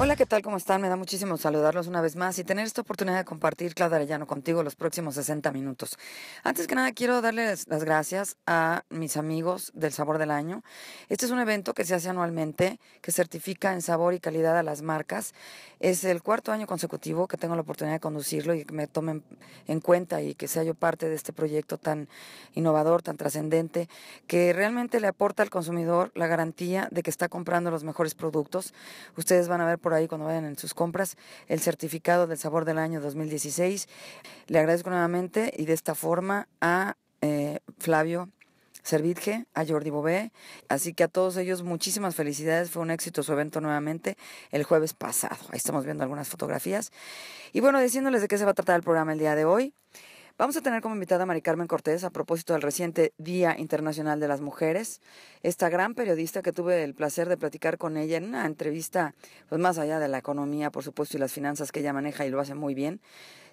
Hola, ¿qué tal? ¿Cómo están? Me da muchísimo saludarlos una vez más y tener esta oportunidad de compartir, Claudia Arellano, contigo los próximos 60 minutos. Antes que nada, quiero darles las gracias a mis amigos del Sabor del Año. Este es un evento que se hace anualmente, que certifica en sabor y calidad a las marcas. Es el cuarto año consecutivo que tengo la oportunidad de conducirlo y que me tomen en cuenta y que sea yo parte de este proyecto tan innovador, tan trascendente, que realmente le aporta al consumidor la garantía de que está comprando los mejores productos. Ustedes van a ver por por ahí cuando vayan en sus compras el certificado del sabor del año 2016. Le agradezco nuevamente y de esta forma a eh, Flavio Servitge, a Jordi Bobé Así que a todos ellos muchísimas felicidades. Fue un éxito su evento nuevamente el jueves pasado. Ahí estamos viendo algunas fotografías. Y bueno, diciéndoles de qué se va a tratar el programa el día de hoy. Vamos a tener como invitada a Mari Carmen Cortés a propósito del reciente Día Internacional de las Mujeres, esta gran periodista que tuve el placer de platicar con ella en una entrevista, pues más allá de la economía, por supuesto, y las finanzas que ella maneja y lo hace muy bien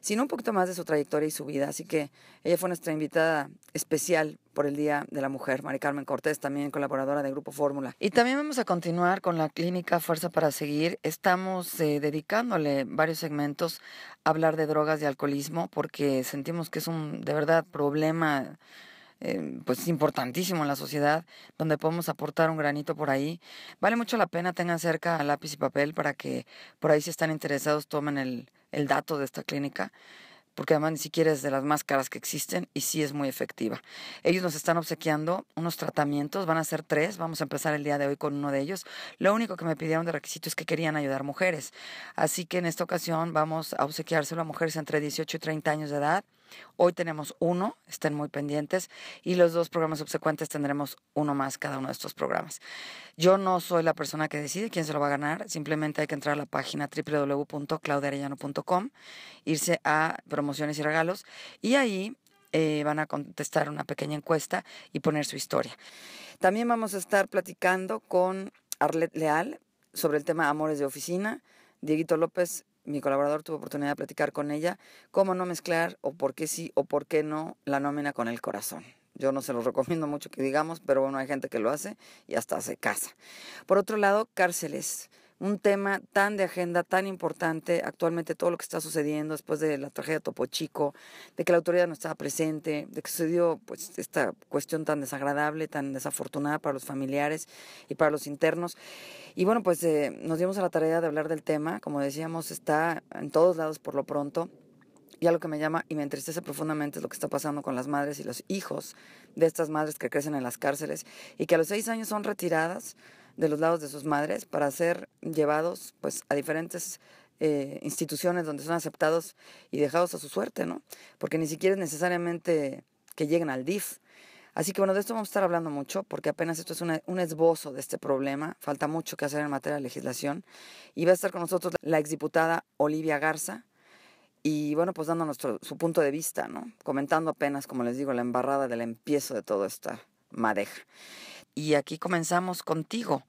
sino un poquito más de su trayectoria y su vida. Así que ella fue nuestra invitada especial por el Día de la Mujer, Mari Carmen Cortés, también colaboradora de Grupo Fórmula. Y también vamos a continuar con la clínica Fuerza para Seguir. Estamos eh, dedicándole varios segmentos a hablar de drogas y alcoholismo porque sentimos que es un de verdad problema Em, pues pues importantísimo en la sociedad, donde podemos aportar un granito por ahí. Vale mucho la pena, tengan cerca lápiz y papel para que por ahí si están interesados tomen el, el dato de esta clínica porque además ni siquiera es de las máscaras que existen y sí es muy efectiva. Ellos nos están obsequiando unos tratamientos, van a ser tres, vamos a empezar el día de hoy con uno de ellos. Lo único que me pidieron de requisito es que querían ayudar mujeres, así que en esta ocasión vamos a obsequiárselo a mujeres entre 18 y 30 años de edad Hoy tenemos uno, estén muy pendientes, y los dos programas subsecuentes tendremos uno más cada uno de estos programas. Yo no soy la persona que decide quién se lo va a ganar, simplemente hay que entrar a la página www.claudiarellano.com, irse a promociones y regalos, y ahí eh, van a contestar una pequeña encuesta y poner su historia. También vamos a estar platicando con Arlet Leal sobre el tema Amores de Oficina. Dieguito López mi colaborador tuvo oportunidad de platicar con ella cómo no mezclar o por qué sí o por qué no la nómina con el corazón. Yo no se lo recomiendo mucho que digamos, pero bueno, hay gente que lo hace y hasta se casa. Por otro lado, cárceles un tema tan de agenda, tan importante, actualmente todo lo que está sucediendo después de la tragedia de Topo Chico, de que la autoridad no estaba presente, de que sucedió pues esta cuestión tan desagradable, tan desafortunada para los familiares y para los internos. Y bueno, pues eh, nos dimos a la tarea de hablar del tema, como decíamos, está en todos lados por lo pronto. Y lo que me llama y me entristece profundamente es lo que está pasando con las madres y los hijos de estas madres que crecen en las cárceles y que a los seis años son retiradas de los lados de sus madres para ser llevados pues a diferentes eh, instituciones donde son aceptados y dejados a su suerte, ¿no? Porque ni siquiera es necesariamente que lleguen al DIF. Así que bueno, de esto vamos a estar hablando mucho, porque apenas esto es un esbozo de este problema, falta mucho que hacer en materia de legislación, y va a estar con nosotros la exdiputada Olivia Garza, y bueno, pues dando nuestro, su punto de vista, ¿no? Comentando apenas, como les digo, la embarrada del empiezo de toda esta madeja y aquí comenzamos contigo.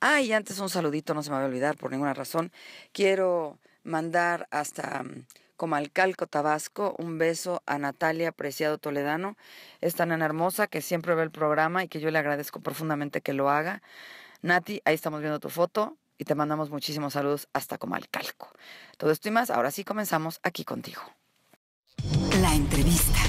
Ah, y antes un saludito, no se me va a olvidar por ninguna razón. Quiero mandar hasta mm, Comalcalco, Tabasco, un beso a Natalia Preciado Toledano, es tan hermosa que siempre ve el programa y que yo le agradezco profundamente que lo haga. Nati, ahí estamos viendo tu foto y te mandamos muchísimos saludos hasta Comalcalco. Todo esto y más, ahora sí comenzamos aquí contigo. La entrevista.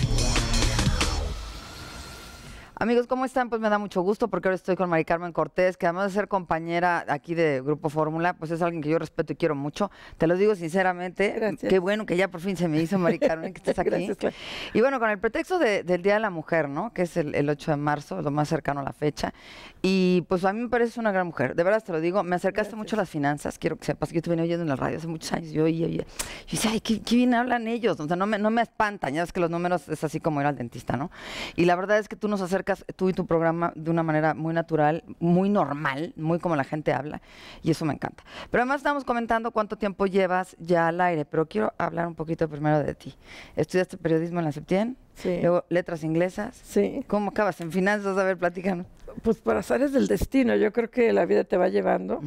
Amigos, ¿cómo están? Pues me da mucho gusto porque ahora estoy con Mari Carmen Cortés, que además de ser compañera aquí de Grupo Fórmula, pues es alguien que yo respeto y quiero mucho. Te lo digo sinceramente. Gracias. Qué bueno que ya por fin se me hizo, Mari Carmen, que estés aquí. Gracias, y bueno, con el pretexto del Día de la Mujer, ¿no? Que es el, 8 de marzo, lo más cercano a la fecha. Y pues a mí me parece una gran mujer. De verdad te lo digo. Me acercaste mucho a las finanzas. Quiero que sepas que yo te venía oyendo en la radio hace muchos años. Yo oía, oía. Yo decía, ay, qué, qué, bien hablan ellos. O sea, no me, no me espantan. Ya ves que los números es así como ir al dentista, ¿no? Y la verdad es que tú nos acercas tú y tu programa de una manera muy natural, muy normal, muy como la gente habla, y eso me encanta. Pero además estamos comentando cuánto tiempo llevas ya al aire, pero quiero hablar un poquito primero de ti. ¿Estudiaste periodismo en la Septien? Luego letras inglesas. Sí. ¿Cómo acabas en finanzas? A ver, platicando? Pues para azares del destino, yo creo que la vida te va llevando.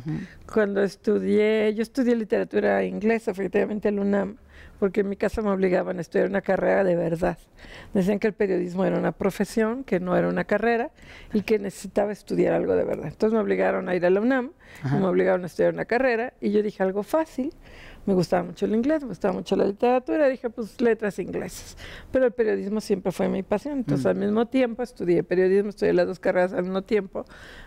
Cuando estudié, yo estudié literatura inglesa, efectivamente, en UNAM porque en mi casa me obligaban a estudiar una carrera de verdad. Decían que el periodismo era una profesión, que no era una carrera y que necesitaba estudiar algo de verdad. Entonces me obligaron a ir a la UNAM, me obligaron a estudiar una carrera y yo dije algo fácil, me gustaba mucho el inglés, me gustaba mucho la literatura, dije pues letras e inglesas, pero el periodismo siempre fue mi pasión, entonces mm. al mismo tiempo estudié periodismo, estudié las dos carreras al mismo tiempo,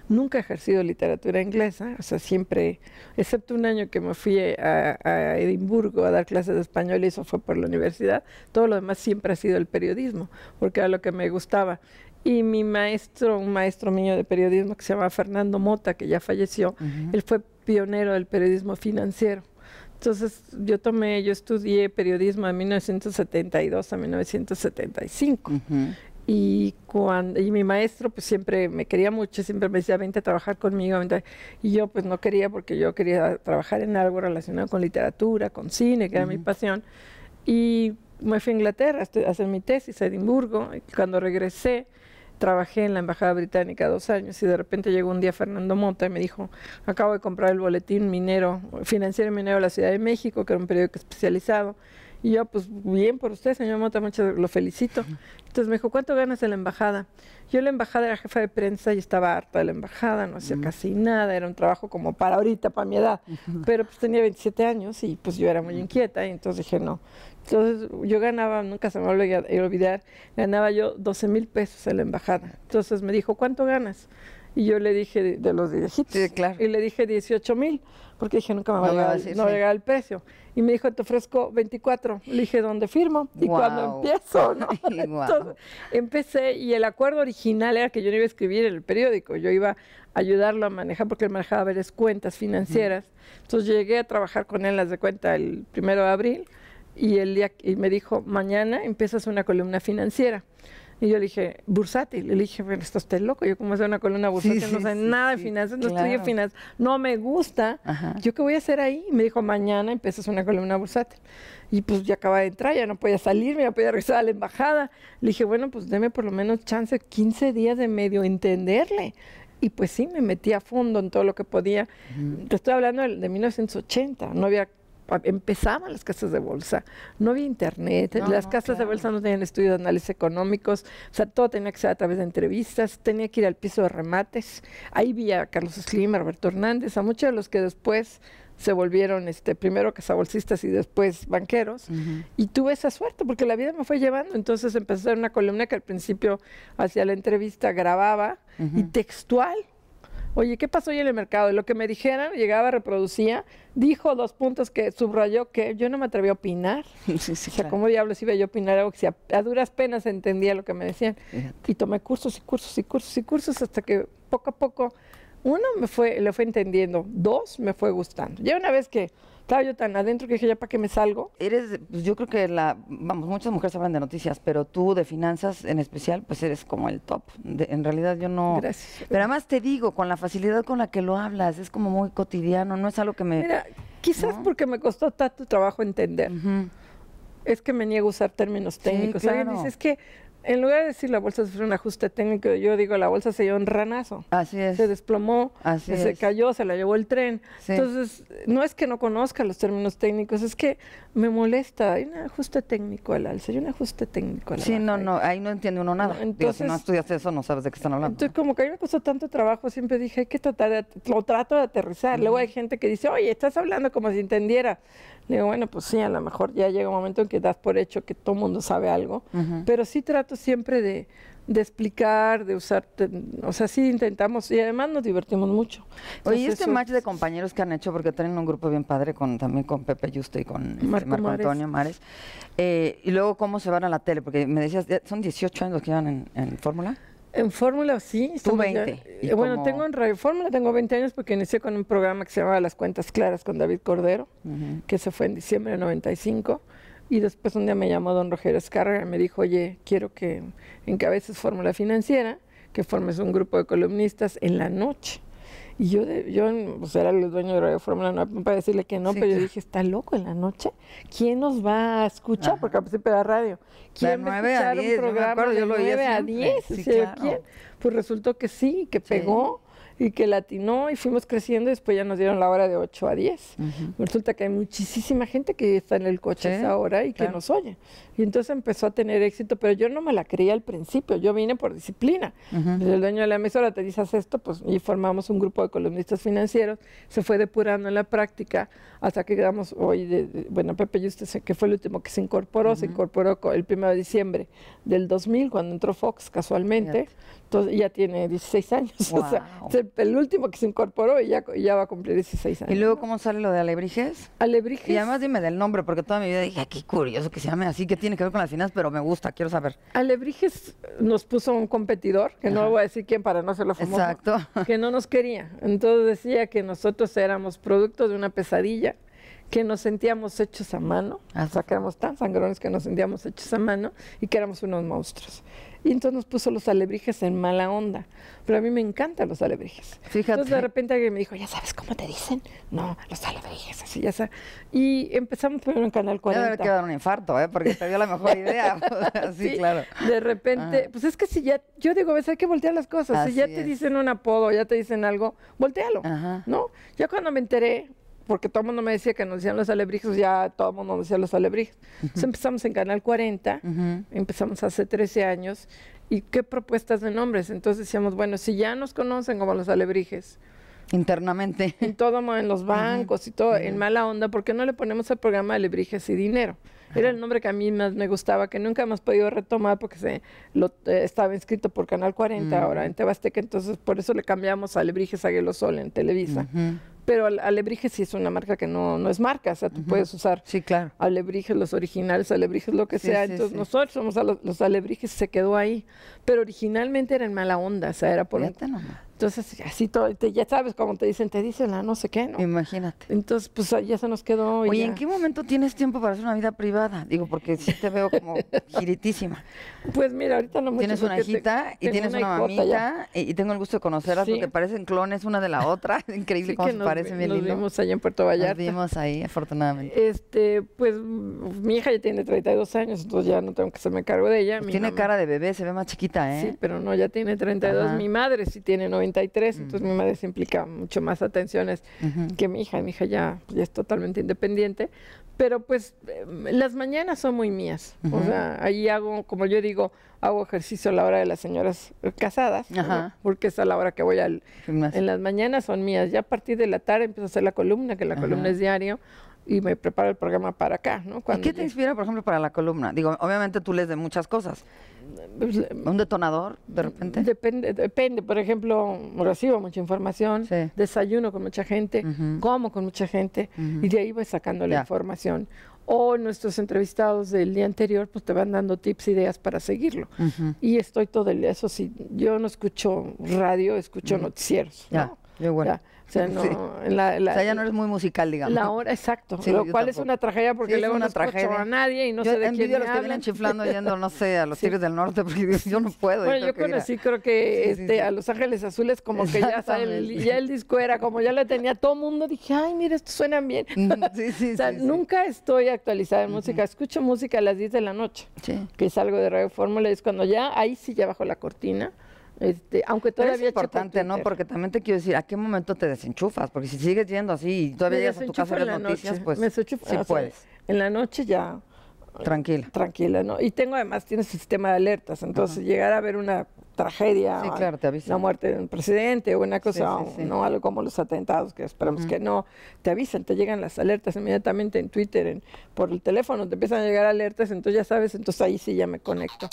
nunca he ejercido literatura inglesa, o sea, siempre, excepto un año que me fui a, Edimburgo a dar clases de español y eso fue por la universidad, todo lo demás siempre ha sido el periodismo, porque era lo que me gustaba. Y mi maestro, un maestro mío de periodismo que se llamaba Fernando Mota, que ya falleció, él fue pionero del periodismo financiero. Entonces yo tomé, yo estudié periodismo de 1972 a 1975. Y, mi maestro pues siempre me quería mucho, siempre me decía, vente a trabajar conmigo. Y yo pues no quería porque yo quería trabajar en algo relacionado con literatura, con cine, que era mi pasión. Y me fui a Inglaterra a hacer mi tesis a Edimburgo. Y cuando regresé, trabajé en la Embajada Británica dos años y de repente llegó un día Fernando Mota y me dijo, acabo de comprar el boletín minero, financiero minero de la Ciudad de México, que era un periódico especializado, y yo, pues bien por usted, señor Mota, muchas lo felicito. Entonces me dijo, ¿cuánto ganas en la embajada? Yo en la embajada era jefa de prensa y estaba harta de la embajada, no hacía casi nada, era un trabajo como para ahorita, para mi edad. Pero pues tenía 27 años y pues yo era muy inquieta y entonces dije, no. Entonces yo ganaba, nunca se me olvidar, ganaba yo 12 mil pesos en la embajada. Entonces me dijo, ¿cuánto ganas? Y yo le dije de, los viejitos. claro. Y le dije 18 mil, porque dije, nunca me va, a no llegar el precio. Y me dijo, te ofrezco 24. Le dije, ¿dónde firmo? Y cuando empiezo, ¿no? empecé y el acuerdo original era que yo no iba a escribir en el periódico, yo iba a ayudarlo a manejar, porque él manejaba varias cuentas financieras. Entonces llegué a trabajar con él las de cuenta el primero de abril y, el día, y me dijo, mañana empiezas una columna financiera. Y yo le dije, bursátil. Le dije, pero esto está loco. Yo, como soy una columna bursátil, no sé nada de finanzas, no estudio finanzas, no me gusta. ¿Yo qué voy a hacer ahí? Y me dijo, mañana empiezas una columna bursátil. Y pues ya acaba de entrar, ya no podía salir, me podía regresar a la embajada. Le dije, bueno, pues deme por lo menos chance, 15 días de medio entenderle. Y pues sí, me metí a fondo en todo lo que podía. Te estoy hablando de, de 1980, no había empezaban las casas de bolsa, no había internet, las casas de bolsa no tenían estudios de análisis económicos, o sea, todo tenía que ser a través de entrevistas, tenía que ir al piso de remates, ahí vi a Carlos Slim, a Roberto Hernández, a muchos de los que después se volvieron este, primero cazabolsistas y después banqueros. Y tuve esa suerte porque la vida me fue llevando. Entonces empecé a hacer una columna que al principio hacía la entrevista, grababa y textual oye, ¿qué pasó hoy en el mercado? Y lo que me dijeran, llegaba, reproducía, dijo dos puntos que subrayó que yo no me atreví a opinar. o sea, ¿cómo diablos iba yo a opinar algo que si a, duras penas entendía lo que me decían? Y tomé cursos y cursos y cursos y cursos hasta que poco a poco uno, me fue, le fue entendiendo. Dos, me fue gustando. Ya una vez que estaba yo tan adentro que dije, ya para qué me salgo. Eres, pues, yo creo que la, vamos, muchas mujeres hablan de noticias, pero tú de finanzas en especial, pues eres como el top. en realidad yo no. Gracias. Pero además te digo, con la facilidad con la que lo hablas, es como muy cotidiano, no es algo que me. Mira, quizás porque me costó tanto trabajo entender. Es que me niego a usar términos técnicos. Sí, es que en lugar de decir la bolsa sufrió un ajuste técnico, yo digo la bolsa se dio un ranazo. Así es. Se desplomó, se cayó, se la llevó el tren. Entonces, no es que no conozca los términos técnicos, es que me molesta. Hay un ajuste técnico al alza, hay un ajuste técnico al alza. Sí, no, no, ahí no entiende uno nada. Entonces, si no estudias eso, no sabes de qué están hablando. Entonces, como que a mí me costó tanto trabajo, siempre dije, hay que tratar de, lo trato de aterrizar. Luego hay gente que dice, oye, estás hablando como si entendiera digo, bueno, pues sí, a lo mejor ya llega un momento en que das por hecho que todo el mundo sabe algo, pero sí trato siempre de, explicar, de usar, o sea, sí intentamos y además nos divertimos mucho. hoy este match de compañeros que han hecho, porque tienen un grupo bien padre con también con Pepe Justo y con este, Marco, Antonio Mares, eh, y luego cómo se van a la tele, porque me decías, son 18 años que llevan en, en Fórmula. En fórmula sí. Tú 20. Eh, bueno, tengo en Radio Fórmula, tengo 20 años porque inicié con un programa que se llamaba Las Cuentas Claras con David Cordero, que se fue en diciembre de 95. Y después un día me llamó don Roger Escarga y me dijo, oye, quiero que encabeces Fórmula Financiera, que formes un grupo de columnistas en la noche. Y yo, yo pues era el dueño de Radio Fórmula, no para decirle que no, pero yo dije, está loco en la noche. ¿Quién nos va a escuchar? Porque al principio era radio. ¿Quién va a escuchar un programa de 9 a 10? ¿quién? Pues resultó que sí, que pegó y que latinó y fuimos creciendo y después ya nos dieron la hora de 8 a 10. Resulta que hay muchísima gente que está en el coche a esa hora y que nos oye. Y entonces empezó a tener éxito, pero yo no me la creía al principio, yo vine por disciplina. El dueño de la emisora te dice, haz esto, pues y formamos un grupo de columnistas financieros, se fue depurando en la práctica hasta que quedamos hoy, de, bueno, Pepe sé que fue el último que se incorporó, se incorporó el 1 de diciembre del 2000 cuando entró Fox casualmente. Entonces, ya tiene 16 años. O sea, es el, último que se incorporó y ya, va a cumplir 16 años. ¿Y luego cómo sale lo de Alebrijes? Alebrijes. Y además dime del nombre, porque toda mi vida dije, qué curioso que se llame así, que tiene que ver con las finanzas, pero me gusta, quiero saber. Alebrijes nos puso un competidor, que no voy a decir quién para no hacerlo famoso. Exacto. Que no nos quería. Entonces decía que nosotros éramos producto de una pesadilla que nos sentíamos hechos a mano, o sea, que éramos tan sangrones que nos sentíamos hechos a mano y que éramos unos monstruos. Y entonces nos puso los alebrijes en mala onda. Pero a mí me encantan los alebrijes. Fíjate. Entonces de repente alguien me dijo, ¿ya sabes cómo te dicen? No, los alebrijes, así ya sabes. Y empezamos primero un Canal 40. Debe haber un infarto, ¿eh? Porque te dio la mejor idea. sí, claro. De repente, pues es que si ya, yo digo, ves, hay que voltear las cosas. si ya te dicen un apodo, ya te dicen algo, voltealo, ¿no? Ya cuando me enteré, porque todo el mundo me decía que nos decían los alebrijes, ya todo el mundo nos decía los alebrijes. Entonces empezamos en Canal 40, empezamos hace 13 años, y qué propuestas de nombres. Entonces decíamos, bueno, si ya nos conocen como los alebrijes, internamente. En todo, en los bancos y todo, en mala onda, ¿por qué no le ponemos al programa Alebrijes y Dinero? Era el nombre que a mí más me gustaba, que nunca hemos podido retomar porque se lo, eh, estaba inscrito por Canal 40 mm. ahora en Tebasteca, entonces por eso le cambiamos a Alebrijes Sol en Televisa. Pero Alebrijes sí es una marca que no, no es marca, o sea, tú puedes usar sí, claro. los originales, Alebrijes, lo que sea. Entonces nosotros somos a los, los, Alebrijes, se quedó ahí. Pero originalmente era en mala onda, o sea, era por... Entonces, así todo, ya sabes, como te dicen, te dicen la no sé qué, ¿no? Imagínate. Entonces, pues ya se nos quedó. Oye, ¿en qué momento tienes tiempo para hacer una vida privada? Digo, porque sí te veo como giritísima. Pues mira, ahorita no mucho. Tienes una hijita y tienes una, mamita y, tengo el gusto de conocerlas porque parecen clones una de la otra. Increíble cómo se parecen, bien Nos vimos allá en Puerto Vallarta. Nos vimos ahí, afortunadamente. Este, pues mi hija ya tiene 32 años, entonces ya no tengo que hacerme cargo de ella. Pues tiene cara de bebé, se ve más chiquita, ¿eh? Sí, pero no, ya tiene 32. Mi madre sí tiene 90 entonces mi madre se implica mucho más atenciones que mi hija. Mi hija ya, es totalmente independiente, pero pues em, las mañanas son muy mías. O sea, ahí hago, como yo digo, hago ejercicio a la hora de las señoras casadas, porque es a la hora que voy al... En las mañanas son mías. Ya a partir de la tarde empiezo a hacer la columna, que la columna es diario y me preparo el programa para acá. ¿no? qué te inspira, por ejemplo, para la columna? Digo, obviamente tú lees de muchas cosas. Pues, eh, ¿Un detonador de repente? Depende, depende. Por ejemplo, recibo mucha información, desayuno con mucha gente, como con mucha gente y de ahí voy sacando la información. O nuestros entrevistados del día anterior pues te van dando tips, ideas para seguirlo. Y estoy todo el eso sí, yo no escucho radio, escucho noticieros. Ya. ¿no? O sea, no, la, ya no eres muy musical, digamos. La hora, exacto. lo cual es una tragedia porque le luego una tragedia. a nadie y no sé de quién a los que vienen chiflando yendo, no sé, a los Tigres del Norte porque yo no puedo. Bueno, yo conocí, creo que este, a Los Ángeles Azules como que ya, el, ya el disco era, como ya la tenía todo mundo, dije, ay, mira, esto suena bien. o sea, nunca estoy actualizada en música. Escucho música a las 10 de la noche, que es algo de Radio Fórmula es cuando ya, ahí sí ya bajo la cortina este, aunque todavía es importante, ¿no? Porque también te quiero decir, ¿a qué momento te desenchufas? Porque si sigues yendo así y todavía llegas a tu casa las noticias, pues me sí puedes. En la noche ya tranquila. Tranquila, ¿no? Y tengo además, tiene sistema de alertas, entonces llegar a ver una tragedia, sí, claro, te la muerte de un presidente o una cosa, no algo como los atentados que esperamos que no, te avisan, te llegan las alertas inmediatamente en Twitter, en, por el teléfono te empiezan a llegar alertas, entonces ya sabes, entonces ahí sí ya me conecto.